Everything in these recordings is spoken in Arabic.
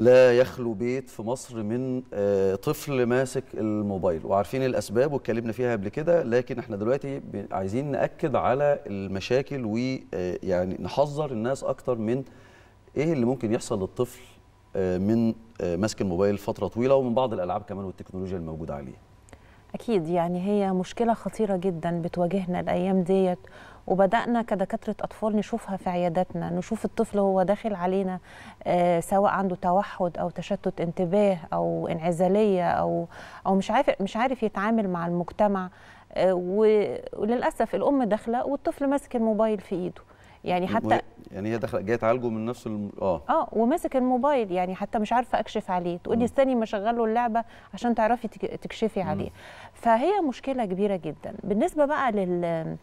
لا يخلو بيت في مصر من آه، طفل ماسك الموبايل وعارفين الاسباب واتكلمنا فيها قبل كده لكن احنا دلوقتي عايزين ناكد على المشاكل ويعني آه، نحذر الناس اكتر من ايه اللي ممكن يحصل للطفل آه، من ماسك الموبايل فتره طويله ومن بعض الالعاب كمان والتكنولوجيا الموجوده عليه اكيد يعني هي مشكله خطيره جدا بتواجهنا الايام ديت وبدانا كدكاتره اطفال نشوفها في عياداتنا نشوف الطفل هو داخل علينا آه، سواء عنده توحد او تشتت انتباه او انعزاليه او او مش عارف مش عارف يتعامل مع المجتمع آه، وللاسف الام داخله والطفل ماسك الموبايل في ايده يعني حتى يعني هي داخله جايه تعالجه من نفس الم... اه اه وماسك الموبايل يعني حتى مش عارفه اكشف عليه تقول لي استني ما اشغل له اللعبه عشان تعرفي تكشفي عليه فهي مشكله كبيره جدا بالنسبه بقى لل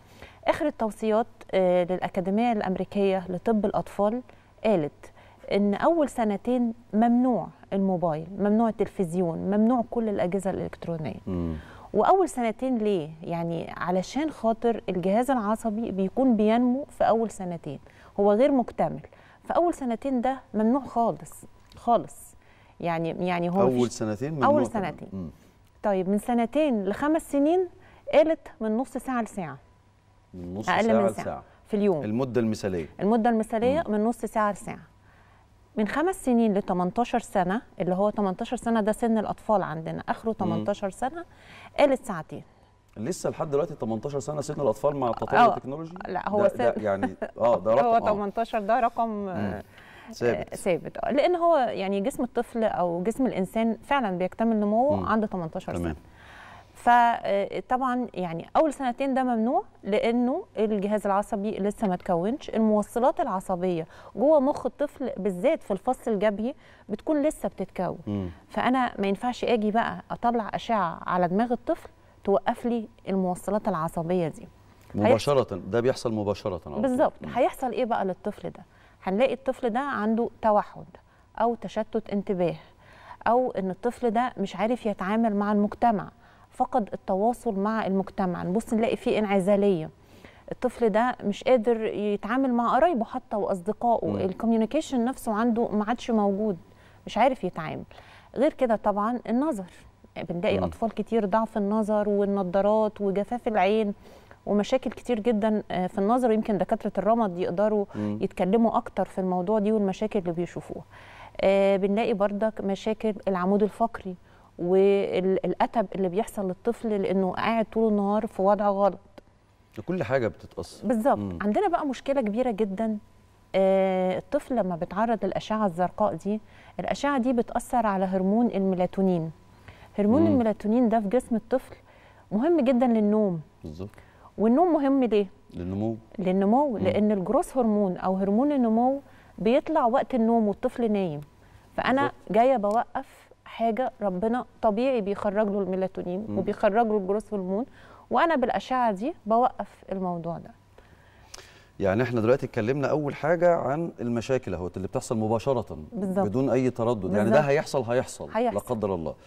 اخر التوصيات آه، للاكاديميه الامريكيه لطب الاطفال قالت ان اول سنتين ممنوع الموبايل ممنوع التلفزيون ممنوع كل الاجهزه الالكترونيه مم. واول سنتين ليه يعني علشان خاطر الجهاز العصبي بيكون بينمو في اول سنتين هو غير مكتمل فاول سنتين ده ممنوع خالص خالص يعني يعني هو اول سنتين ممنوع اول سنتين مم. طيب من سنتين لخمس سنين قالت من نص ساعه لساعه من نص أقل ساعة من ساعة, ساعة في اليوم المدة المثالية المدة المثالية م. من نص ساعة لساعة من خمس سنين ل 18 سنة اللي هو 18 سنة ده سن الأطفال عندنا آخره 18 م. سنة قالت ساعتين لسه لحد دلوقتي 18 سنه سن الاطفال مع تطور آه. التكنولوجي لا هو ده ده يعني اه ده رقم هو آه. 18 ده رقم آه، ثابت ثابت ثابت لان هو يعني جسم الطفل او جسم الانسان فعلا بيكتمل نموه عند 18 تمام. سنه فطبعا يعني اول سنتين ده ممنوع لانه الجهاز العصبي لسه ما تكونش الموصلات العصبيه جوه مخ الطفل بالذات في الفص الجبهي بتكون لسه بتتكون مم. فانا ما ينفعش اجي بقى اطلع اشعه على دماغ الطفل توقف لي الموصلات العصبيه دي مباشره ده بيحصل مباشره بالظبط هيحصل ايه بقى للطفل ده هنلاقي الطفل ده عنده توحد او تشتت انتباه او ان الطفل ده مش عارف يتعامل مع المجتمع فقد التواصل مع المجتمع نبص نلاقي فيه انعزاليه الطفل ده مش قادر يتعامل مع قرايبه حتى واصدقائه نعم. الكوميونيكيشن نفسه عنده ما عادش موجود مش عارف يتعامل غير كده طبعا النظر بنلاقي نعم. اطفال كتير ضعف النظر والنظارات وجفاف العين ومشاكل كتير جدا آه، في النظر ويمكن دكاتره الرمد يقدروا مم. يتكلموا اكتر في الموضوع دي والمشاكل اللي بيشوفوها آه بنلاقي بردك مشاكل العمود الفقري والأتب اللي بيحصل للطفل لأنه قاعد طول النهار في وضع غلط كل حاجة بتتأثر بالظبط عندنا بقى مشكلة كبيرة جدا آه، الطفل لما بيتعرض للأشعة الزرقاء دي الأشعة دي بتأثر على هرمون الميلاتونين هرمون مم. الميلاتونين ده في جسم الطفل مهم جدا للنوم بالظبط والنوم مهم ليه؟ للنمو للنمو مم. لأن الجروث هرمون أو هرمون النمو بيطلع وقت النوم والطفل نايم فأنا بالزبط. جاية بوقف حاجه ربنا طبيعي بيخرج له الميلاتونين مم. وبيخرج له الجروث هرمون وانا بالاشعه دي بوقف الموضوع ده يعني احنا دلوقتي اتكلمنا اول حاجه عن المشاكل اهوت اللي بتحصل مباشره بالزبط. بدون اي تردد بالزبط. يعني ده هيحصل هيحصل, هيحصل. لا قدر الله